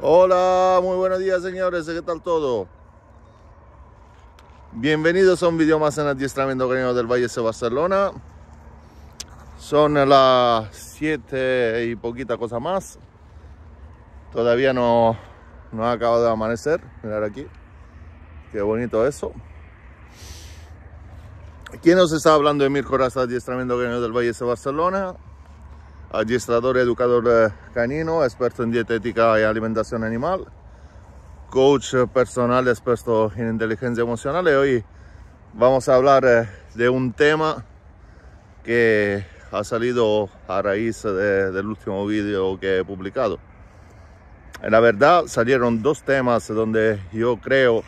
Hola, muy buenos días señores, ¿qué tal todo? Bienvenidos a un vídeo más en adiestramiento canino del Valle de Barcelona. Son las 7 y poquita cosa más. Todavía no, no ha acabado de amanecer. Mirar aquí. Qué bonito eso. ¿Quién nos está hablando de Mirko Raza, adiestramiento canino del Valle de Barcelona? adiestrador educador eh, canino, experto en dietética y alimentación animal, coach eh, personal, experto en inteligencia emocional. Y hoy vamos a hablar eh, de un tema que ha salido a raíz del último vídeo que he publicado. En La verdad, salieron dos temas donde yo creo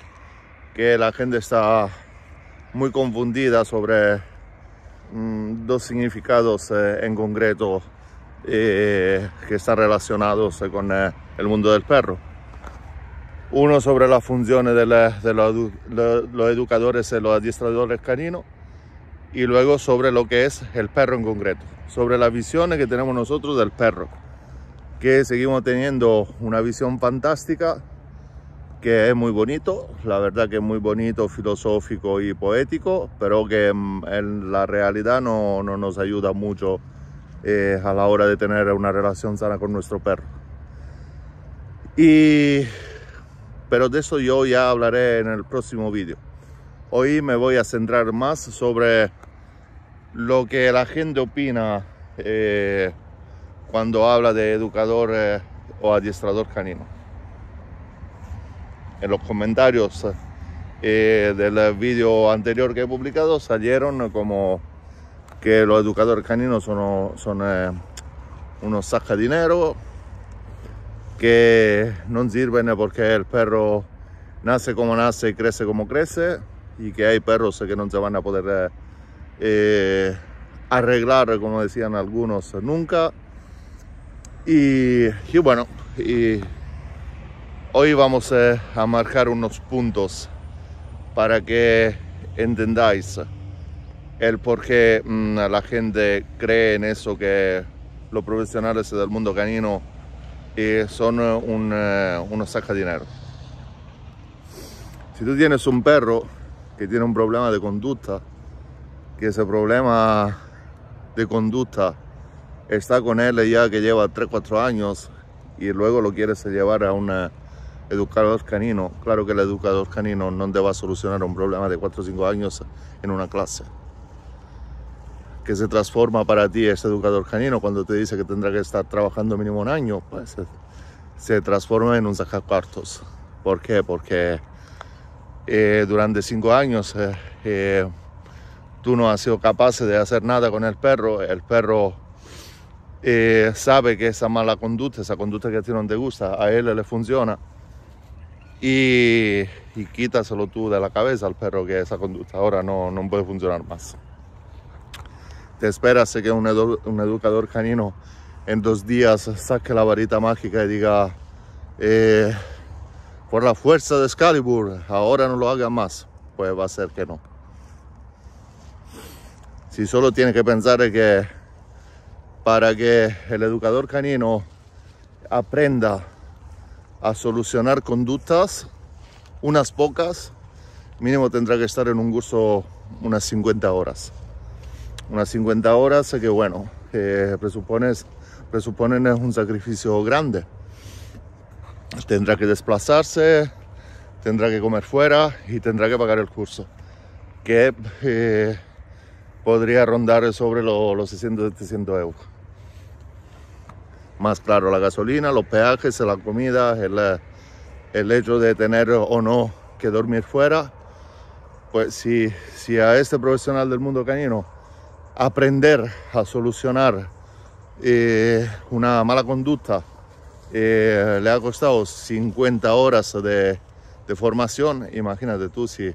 que la gente está muy confundida sobre mm, dos significados en concreto que están relacionados con eh, el mundo del perro. Uno sobre las funciones de, los, educadores y los adiestradores caninos y luego sobre lo que es el perro en concreto, sobre las visiones que tenemos nosotros del perro, que seguimos teniendo una visión fantástica, que es muy bonito, la verdad que es muy bonito, filosófico y poético, pero que mm, en la realidad no, no nos ayuda mucho eh, a la hora de tener una relación sana con nuestro perro. Y, pero de eso yo ya hablaré en el próximo vídeo. Hoy me voy a centrar más sobre lo que la gente opina eh, cuando habla de educador eh, o adiestrador canino. En los comentarios del vídeo anterior que he publicado salieron como que los educadores caninos son son eh, que no sirven eh, porque el perro nace como nace y crece como crece y que hay perros eh, que no se van a poder eh, arreglar, como decían algunos, nunca. Y, bueno, y hoy vamos a marcar unos puntos para que entendáis el por qué mm, la gente cree en eso que los profesionales del mundo canino son eh, un, eh, unos dinero Si tú tienes un perro que tiene un problema de conducta, que ese problema de conducta está con él ya que lleva 3-4 años y luego lo quieres llevar a un eh, educador canino, claro que el educador canino no te va a solucionar un problema de 4 o 5 años en una clase que se transforma para ti este educador canino cuando te dice que tendrá que estar trabajando mínimo un año, pues se, transforma en un sacacuartos. ¿Por qué? Porque eh, durante cinco años eh, eh, tú no has sido capaz de hacer nada con el perro, el perro sabe que esa mala conducta, esa conducta que a ti no te gusta, a él le funciona y, y quítaselo tú de la cabeza al perro que esa conducta ahora no, no puede funcionar más espera, sé que un, educador canino en dos días saque la varita mágica y diga, eh, por la fuerza de Excalibur, ahora no lo haga más, pues va a ser que no. Si solo tiene que pensar que para que el educador canino aprenda a solucionar conductas, unas pocas, mínimo tendrá que estar en un curso unas 50 horas unas 50 horas, que bueno, presupones, presuponen es un sacrificio grande. Tendrá que desplazarse, tendrá que comer fuera y tendrá que pagar el curso, que eh, podría rondar sobre los 600, 700 euros. Más claro, la gasolina, los peajes, la comida, el, hecho de tener o no que dormir fuera, pues si, si a este profesional del mundo canino aprender a solucionar eh, una mala conducta eh, le ha costado 50 horas de, de, formación, imagínate tú si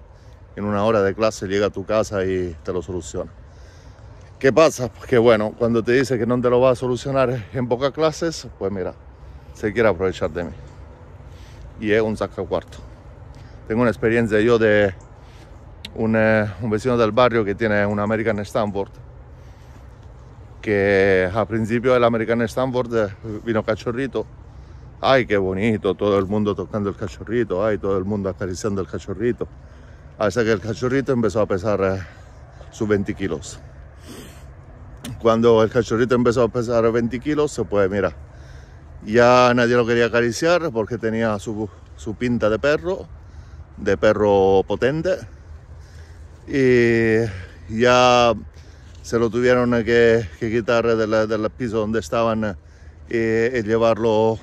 en una hora de clase llega a tu casa y te lo soluciona. ¿Qué pasa? Pues que bueno, cuando te dice que no te lo va a solucionar en pocas clases, pues mira, se quiere aprovechar de mí. Y es un saca cuarto Tengo una experiencia yo de eh, un, vecino del barrio que tiene un American Stanford que al principio el American Stanford eh, vino cachorrito. Ay, qué bonito, todo el mundo tocando el cachorrito, ay, todo el mundo acariciando el cachorrito. Hasta que el cachorrito empezó a pesar eh, sus 20 kilos. Cuando el cachorrito empezó a pesar 20 kilos, se puede, mira, ya nadie lo quería acariciar porque tenía su, su pinta de perro, de perro potente. Y ya se lo tuvieron eh, que, quitar eh, del, piso donde estaban eh, y, llevarlo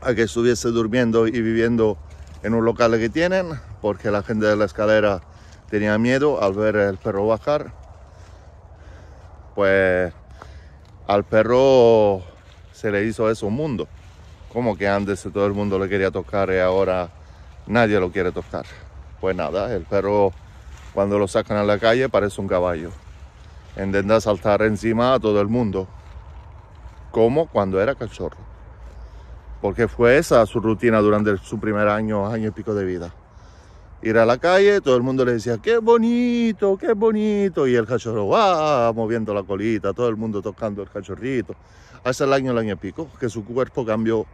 a que estuviese durmiendo y viviendo en un local que tienen, porque la gente de la escalera tenía miedo al ver el perro bajar. Pues al perro se le hizo eso un mundo. Como que antes todo el mundo le quería tocar y ahora nadie lo quiere tocar. Pues nada, el perro cuando lo sacan a la calle parece un caballo. Intenta saltar encima a todo el mundo, como cuando era cachorro. Porque fue esa su rutina durante su primer año, año y pico de vida. Ir a la calle, todo el mundo le decía, qué bonito, qué bonito. Y el cachorro, va, moviendo la colita, todo el mundo tocando el cachorrito. Hasta el año, el año pico, que su cuerpo cambió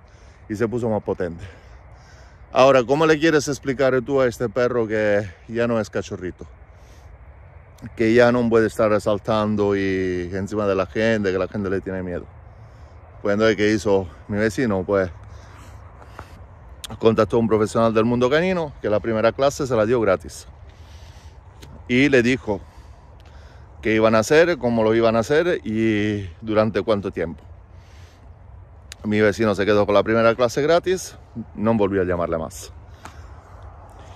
y se puso más potente. Ahora, ¿cómo le quieres explicar tú a este perro que ya no es cachorrito? que ya no puede estar resaltando y encima de la gente, que la gente le tiene miedo. Pues entonces, ¿qué hizo mi vecino? Pues contactó a un profesional del mundo canino, que la primera clase se la dio gratis. Y le dijo qué iban a hacer, cómo lo iban a hacer y durante cuánto tiempo. Mi vecino se quedó con la primera clase gratis, no volvió a llamarle más.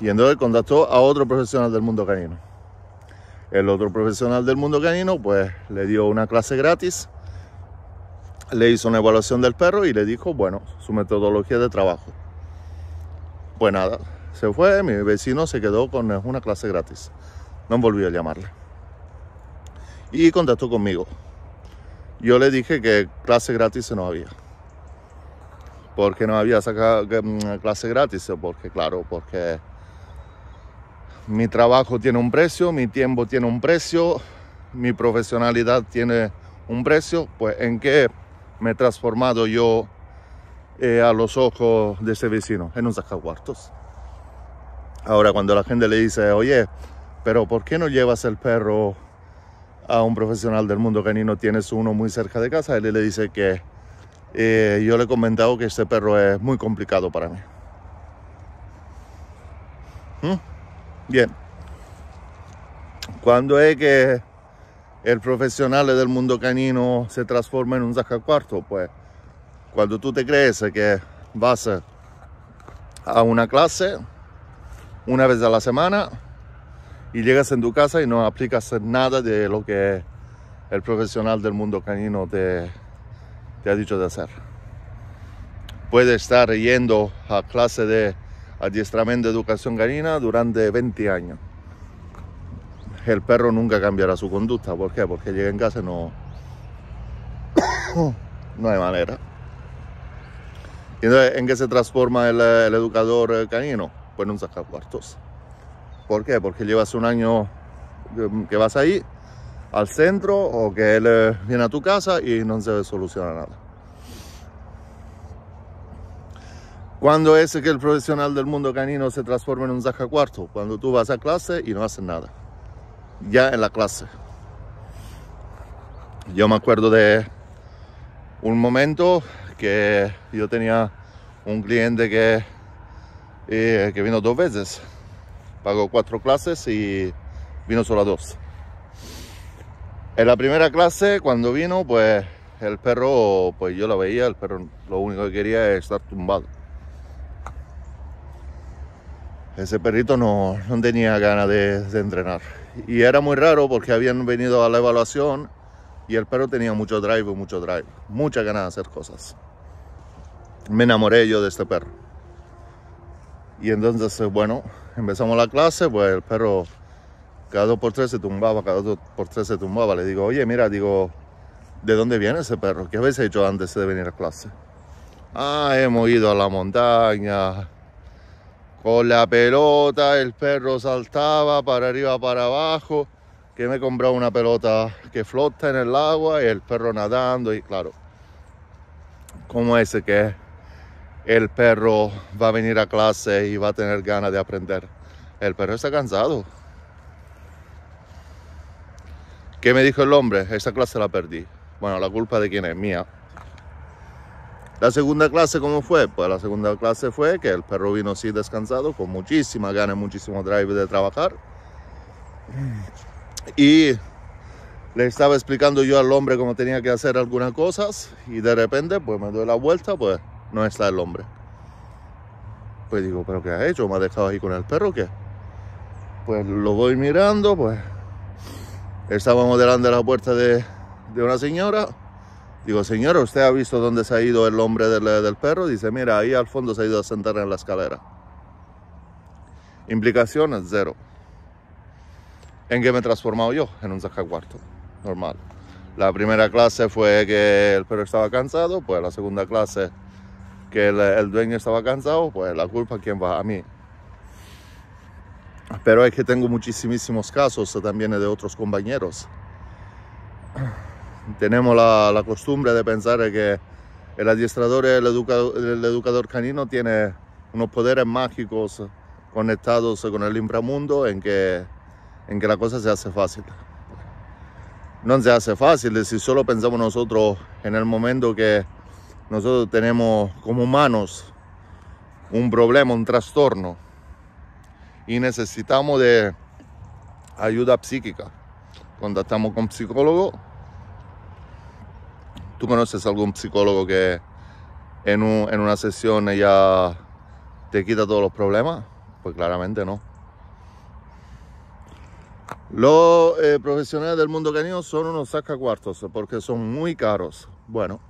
Y entonces contactó a otro profesional del mundo canino el otro profesional del mundo canino pues le dio una clase gratis, le hizo una evaluación del perro y le dijo, bueno, su metodología de trabajo. Pues nada, se fue, mi vecino se quedó con una clase gratis. No volvió a llamarle. Y contactó conmigo. Yo le dije que clase gratis no había. Porque no había sacado mm, clase gratis, porque claro, porque mi trabajo tiene un precio, mi tiempo tiene un precio, mi profesionalidad tiene un precio, pues en qué me he transformado yo eh, a los ojos de ese vecino, en un sacaguartos. Ahora cuando la gente le dice, oye, pero ¿por qué no llevas el perro a un profesional del mundo canino? Tienes uno muy cerca de casa, él le dice que eh, yo le he comentado que este perro es muy complicado para mí. ¿Mm? Bien. ¿Cuándo es que el profesional del mundo canino se transforma en un sacacuarto? Pues cuando tú te crees que vas a una clase una vez a la semana y llegas en tu casa y no aplicas nada de lo que el profesional del mundo canino te, te ha dicho de hacer. Puede estar yendo a clase de adiestramiento de educación canina durante 20 años. El perro nunca cambiará su conducta. ¿Por qué? Porque llega en casa y no, no hay manera. ¿Y entonces en qué se transforma el, educador canino? Pues en un cuartos. ¿Por qué? Porque llevas un año em, que vas ahí al centro o que él eh, viene a tu casa y no se soluciona nada. ¿Cuándo es que el profesional del mundo canino se transforma en un zaja cuarto? Cuando tú vas a clase y no haces nada. Ya en la clase. Yo me acuerdo de un momento que yo tenía un cliente que, eh, que vino dos veces. Pagó cuatro clases y vino solo dos. En la primera clase, cuando vino, pues el perro, pues yo lo veía, el perro lo único que quería es estar tumbado ese perrito no, tenía ganas de, entrenar. Y era muy raro porque habían venido a la evaluación y el perro tenía mucho drive, mucho drive. mucha ganas de hacer cosas. Me enamoré yo de este perro. Y entonces, bueno, empezamos la clase, pues el perro cada dos por tres se tumbaba, cada dos por tres se tumbaba. Le digo, oye, mira, digo, ¿de dónde viene ese perro? ¿Qué habéis hecho antes de venir a clase? Ah, hemos ido a la montaña, con la pelota el perro saltaba para arriba, para abajo. Que me he comprado una pelota que flota en el agua y el perro nadando y claro. Como es que el perro va a venir a clase y va a tener ganas de aprender. El perro está cansado. ¿Qué me dijo el hombre? Esa clase la perdí. Bueno, la culpa de quién es mía. La segunda clase, ¿cómo fue? Pues la segunda clase fue que el perro vino sí descansado, con muchísima ganas, muchísimo drive de trabajar. Y le estaba explicando yo al hombre cómo tenía que hacer algunas cosas y de repente, pues me doy la vuelta, pues no está el hombre. Pues digo, ¿pero qué ha hecho? ¿Me ha dejado ahí con el perro qué? Pues lo voy mirando, pues estábamos delante de la puerta de, de una señora Digo, señor, ¿usted ha visto dónde se ha ido el hombre eh, del, perro? Dice, mira, ahí al fondo se ha ido a sentar en la escalera. Implicaciones, cero. ¿En qué me he transformado yo? En un cuarto normal. La primera clase fue que el perro estaba cansado, pues la segunda clase que el, dueño estaba cansado, pues la culpa quién va a mí. Pero es que tengo muchísimos casos también de otros compañeros tenemos la, costumbre de pensar que el adiestrador el, el educador canino tiene unos poderes mágicos conectados con el inframundo en que, en que la cosa se hace fácil. No se hace fácil si solo pensamos nosotros en el momento que nosotros tenemos como humanos un problema, un trastorno y necesitamos de ayuda psíquica. Contactamos con psicólogo ¿Tú conoces algún psicólogo que en, una sesión ya te quita todos los problemas? Pues claramente no. Los eh, profesionales del mundo canino son unos sacacuartos porque son muy caros. Bueno,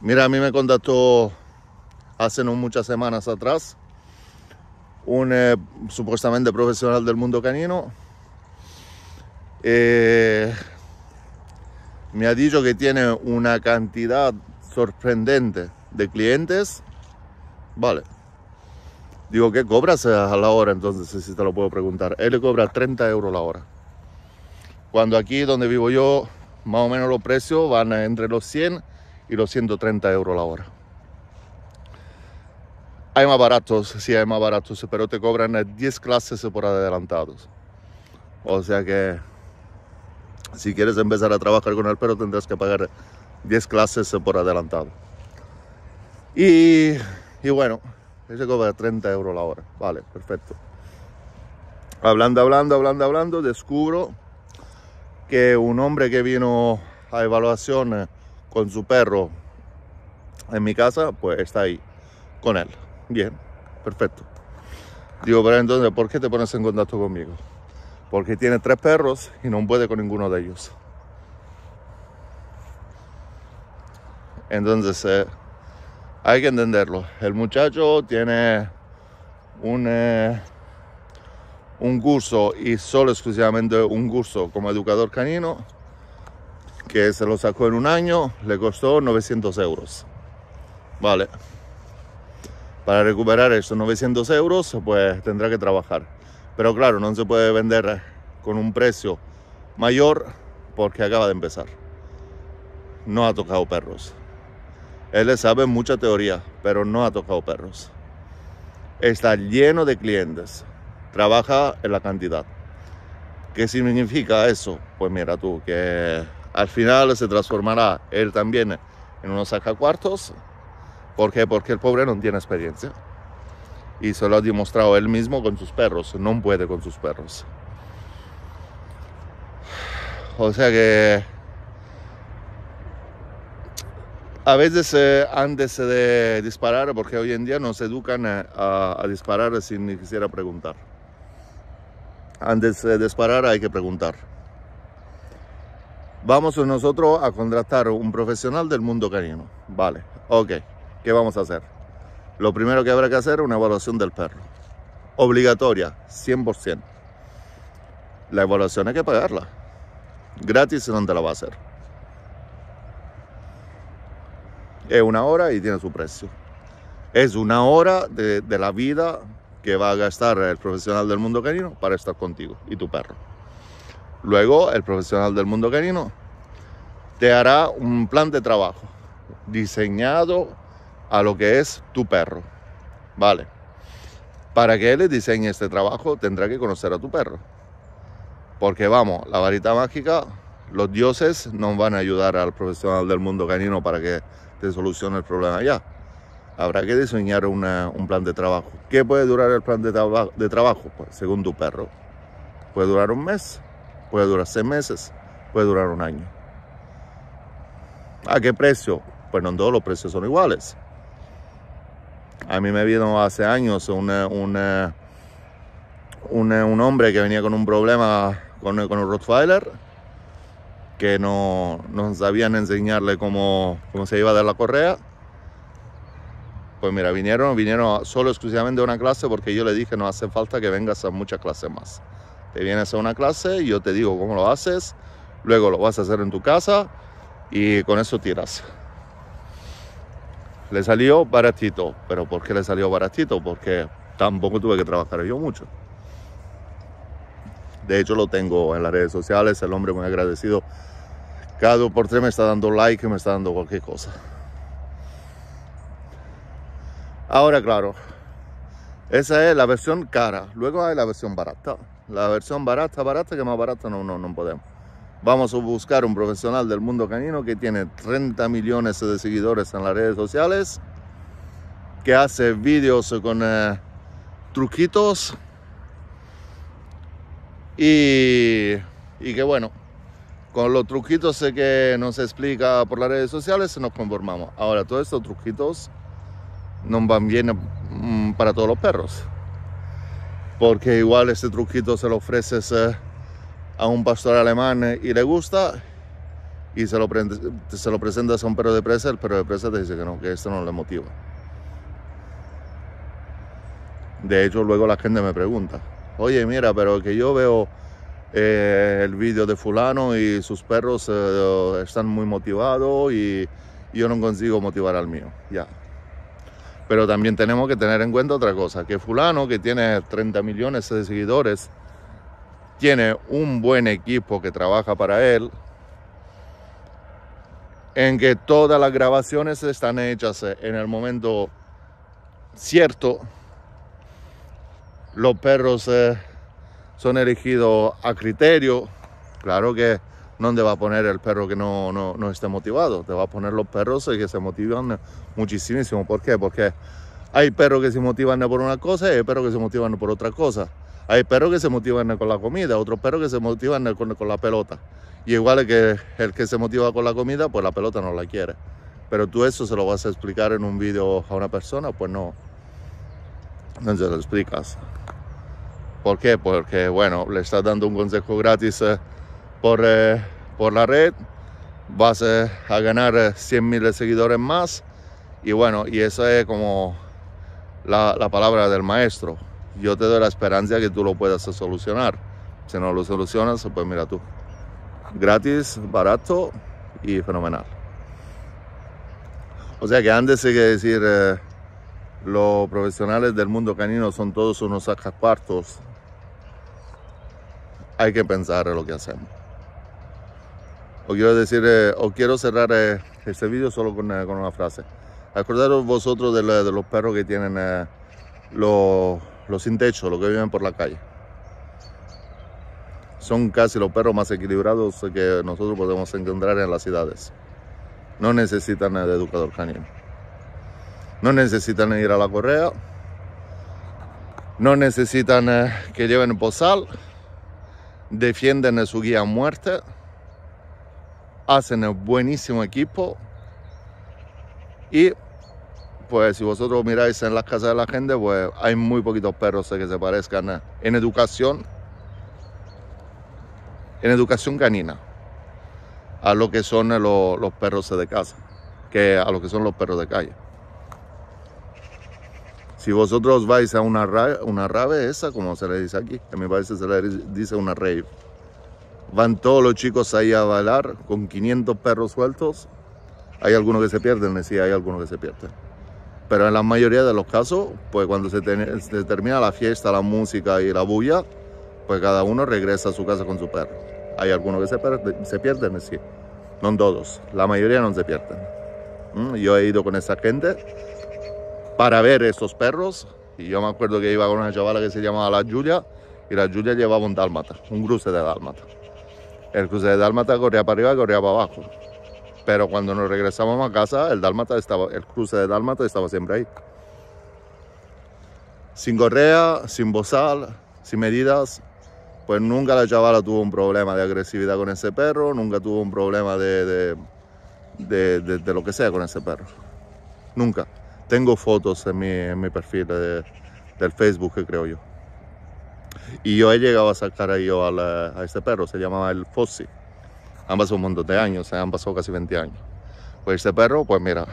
mira, a mí me contactó hace no muchas semanas atrás un eh, supuestamente profesional del mundo canino. Eh, me ha dicho que tiene una cantidad sorprendente de clientes. Vale. Digo, ¿qué cobras eh, a la hora? Entonces, si te lo puedo preguntar. Él le cobra 30 euros la hora. Cuando aquí donde vivo yo, más o menos los precios van entre los 100 y los 130 euros la hora. Hay más baratos, sí hay más baratos, pero te cobran 10 clases por adelantados. O sea que si quieres empezar a trabajar con el perro tendrás que pagar 10 clases por adelantado. Y, bueno, ese cobra 30 euros la hora. Vale, perfecto. Hablando, hablando, hablando, hablando, descubro que un hombre que vino a evaluación eh, con su perro en mi casa, pues está ahí con él. Bien, perfecto. Digo, pero entonces, ¿por qué te pones en contacto conmigo? porque tiene tres perros y no puede con ninguno de ellos. Entonces, eh, hay que entenderlo. El muchacho tiene un, eh, un curso y solo exclusivamente un curso como educador canino que se lo sacó en un año, le costó 900 euros. Vale. Para recuperar esos 900 euros, pues tendrá que trabajar. Pero claro, no se puede vender con un precio mayor porque acaba de empezar. No ha tocado perros. Él le sabe mucha teoría, pero no ha tocado perros. Está lleno de clientes. Trabaja en la cantidad. ¿Qué significa eso? Pues mira tú, que al final se transformará él también en unos sacacuartos. ¿Por qué? Porque el pobre no tiene experiencia y se lo ha demostrado él mismo con sus perros, no puede con sus perros. O sea que a veces eh, antes de disparar, porque hoy en día nos educan a, disparar sin ni quisiera preguntar. Antes de disparar hay que preguntar. Vamos nosotros a contratar un profesional del mundo canino. Vale, ok. ¿Qué vamos a hacer? lo primero que habrá que hacer es una evaluación del perro. Obligatoria, 100%. La evaluación hay que pagarla. Gratis no te la va a hacer. Es una hora y tiene su precio. Es una hora de, de la vida que va a gastar el profesional del mundo canino para estar contigo y tu perro. Luego el profesional del mundo canino te hará un plan de trabajo diseñado a lo que es tu perro. Vale. Para que él diseñe este trabajo tendrá que conocer a tu perro. Porque vamos, la varita mágica, los dioses no van a ayudar al profesional del mundo canino para que te solucione el problema ya. Habrá que diseñar un plan de trabajo. ¿Qué puede durar el plan de, de trabajo? Pues, según tu perro. Puede durar un mes, puede durar seis meses, puede durar un año. ¿A qué precio? Pues no todos los precios son iguales. A mí me vino hace años un, hombre que venía con un problema con, con un Rottweiler que no, no, sabían enseñarle cómo, cómo se iba a dar la correa. Pues mira, vinieron, vinieron solo exclusivamente a una clase porque yo le dije no hace falta que vengas a muchas clases más. Te vienes a una clase, yo te digo cómo lo haces, luego lo vas a hacer en tu casa y con eso tiras. Le salió baratito, pero ¿por qué le salió baratito? Porque tampoco tuve que trabajar yo mucho. De hecho, lo tengo en las redes sociales, el hombre muy agradecido. Cada por tres me está dando like, me está dando cualquier cosa. Ahora, claro, esa es la versión cara. Luego hay la versión barata. La versión barata, barata, que más barata no, no, no podemos. Vamos a buscar un profesional del mundo canino que tiene 30 millones de seguidores en las redes sociales, que hace vídeos con eh, truquitos y, que bueno, con los truquitos que nos explica por las redes sociales nos conformamos. Ahora, todos estos truquitos no van bien mm, para todos los perros, porque igual este truquito se lo ofreces... Eh, a un pastor alemán eh, y le gusta y se lo, se lo presentas a un perro de presa, el perro de presa te dice que no, que esto no le motiva. De hecho, luego la gente me pregunta, oye, mira, pero que yo veo eh, el vídeo de fulano y sus perros eh, están muy motivados y yo no consigo motivar al mío, ya. Pero también tenemos que tener en cuenta otra cosa, que fulano que tiene 30 millones de seguidores, tiene un buen equipo que trabaja para él, en que todas las grabaciones están hechas en el momento cierto. Los perros eh, son elegidos a criterio. Claro que no te va a poner el perro que no, no, no esté motivado, te va a poner los perros eh, que se motivan muchísimo. ¿Por qué? Porque hay perros que se motivan por una cosa y hay perros que se motivan por otra cosa. Hay perros que se motivan con la comida, otros perros que se motivan con, la pelota. Y igual que el que se motiva con la comida, pues la pelota no la quiere. Pero tú eso se lo vas a explicar en un video a una persona, pues no. No se lo explicas. ¿Por qué? Porque, bueno, le estás dando un consejo gratis eh, por, eh, por la red, vas eh, a ganar 100 mil seguidores más. Y bueno, y eso es como la palabra del maestro yo te doy la esperanza que tú lo puedas solucionar. Si no lo solucionas, pues mira tú. Gratis, barato y fenomenal. O sea que antes hay que decir, eh, los profesionales del mundo canino son todos unos sacacuartos. Hay que pensar en lo que hacemos. O quiero decir, eh, o quiero cerrar eh, este vídeo solo con, una frase. Acordaros vosotros de, los perros que tienen los los sin techo, los que viven por la calle. Son casi los perros más equilibrados que nosotros podemos encontrar en las ciudades. No necesitan de educador canino. No necesitan ir a la correa. No necesitan eh, que lleven posal. Defienden su guía a muerte. Hacen un buenísimo equipo. Y pues si vosotros miráis en las casas de la gente, pues hay muy poquitos perros que se parezcan en educación, en educación canina, a lo que son eh, los, perros de casa, que a lo que son los perros de calle. Si vosotros vais a una, rave, una rave, esa como se le dice aquí, en mi parece se le dice una rave, van todos los chicos ahí a bailar con 500 perros sueltos, hay algunos que se pierden, sí, hay algunos que se pierden. Pero en la mayoría de los casos, pues cuando se, termina la fiesta, la música y la bulla, pues cada uno regresa a su casa con su perro. Hay algunos que se, pierden, sí. No todos, la mayoría no se pierden. Mm, yo he ido con esa gente para ver esos perros. Y yo me acuerdo que iba con una chavala que se llamaba la Julia y la Julia llevaba un dálmata, un cruce de dálmata. El cruce de dálmata corría para arriba, corría para abajo. Pero cuando nos regresamos a casa, el dálmata estaba, el cruce de dálmata estaba siempre ahí. Sin correa, sin bozal, sin medidas, pues nunca la chavala tuvo un problema de agresividad con ese perro, nunca tuvo un problema de, de, de, lo que sea con ese perro. Nunca. Tengo fotos en mi, en mi perfil del Facebook, creo yo. Y yo he llegado a sacar a, yo a, a este perro, se llamaba el Fossi. Ambas pasado un montón de años, han eh, pasado casi 20 años. Pues este perro, pues mira,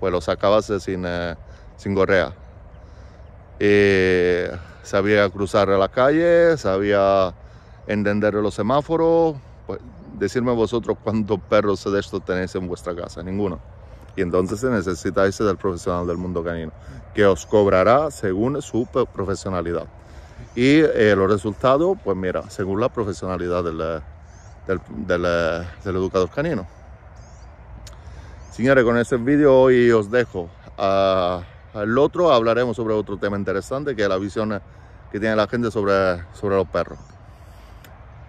pues lo sacabas eh, sin, eh, sin correa. sabía cruzar la calle, sabía entender los semáforos. Pues, decirme vosotros cuántos perros de estos tenéis en vuestra casa, ninguno. Y entonces necesitáis del profesional del mundo canino, que os cobrará según su profesionalidad. Y los resultados, pues mira, según la profesionalidad del, eh, del, educador canino. Señores, con este vídeo hoy os dejo. Ah, al otro hablaremos sobre otro tema interesante que es la visión que tiene la gente sobre, sobre los perros.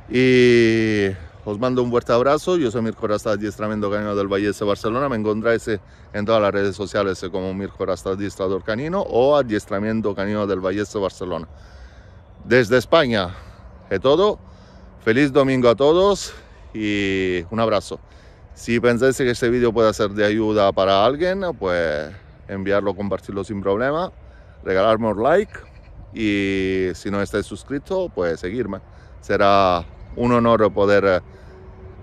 Y os mando un fuerte abrazo. Yo soy Mirko Rasta, adiestramiento canino del Valle de Barcelona. Me encontráis en todas las redes sociales como Mirko Rasta, adiestrador canino o adiestramiento canino del Valle de Barcelona. Desde España, es todo. Feliz domingo a todos y un abrazo. Si pensáis que este vídeo puede ser de ayuda para alguien, pues enviarlo, compartirlo sin problema, regalarme un like y si no estáis suscrito, pues seguirme. Será un honor poder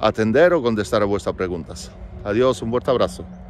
atender o contestar a vuestras preguntas. Adiós, un fuerte abrazo.